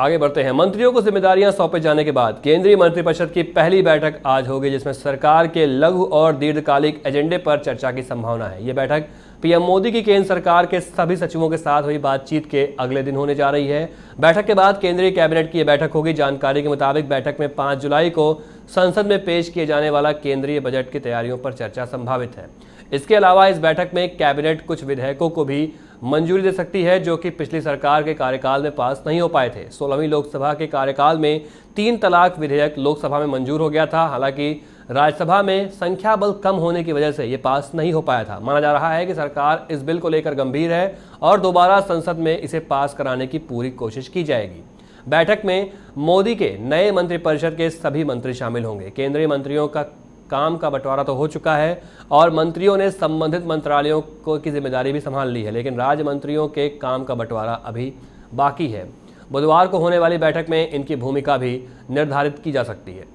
आगे बढ़ते हैं मंत्रियों को जिम्मेदारियां सौंपे जाने के बाद केंद्रीय मंत्रिपरिषद की पहली बैठक आज होगी जिसमें सरकार के लघु और दीर्घकालिक एजेंडे पर चर्चा की संभावना है ये बैठक पीएम मोदी की केंद्र सरकार के सभी सचिवों के साथ हुई बातचीत के अगले दिन होने जा रही है बैठक के बाद केंद्रीय कैबिनेट की यह बैठक होगी जानकारी के मुताबिक बैठक में पांच जुलाई को संसद में पेश किए जाने वाला केंद्रीय बजट की तैयारियों पर चर्चा संभावित है इसके अलावा इस बैठक में कैबिनेट कुछ विधेयकों को भी मंजूरी दे सकती है जो कि पिछली सरकार के कार्यकाल में पास नहीं हो पाए थे सोलहवीं लोकसभा के कार्यकाल में तीन तलाक विधेयक लोकसभा में मंजूर हो गया था हालांकि राज्यसभा में संख्या बल कम होने की वजह से ये पास नहीं हो पाया था माना जा रहा है कि सरकार इस बिल को लेकर गंभीर है और दोबारा संसद में इसे पास कराने की पूरी कोशिश की जाएगी बैठक में मोदी के नए मंत्रिपरिषद के सभी मंत्री शामिल होंगे केंद्रीय मंत्रियों का काम का बंटवारा तो हो चुका है और मंत्रियों ने संबंधित मंत्रालयों को की जिम्मेदारी भी संभाल ली है लेकिन राज्य मंत्रियों के काम का बंटवारा अभी बाकी है बुधवार को होने वाली बैठक में इनकी भूमिका भी निर्धारित की जा सकती है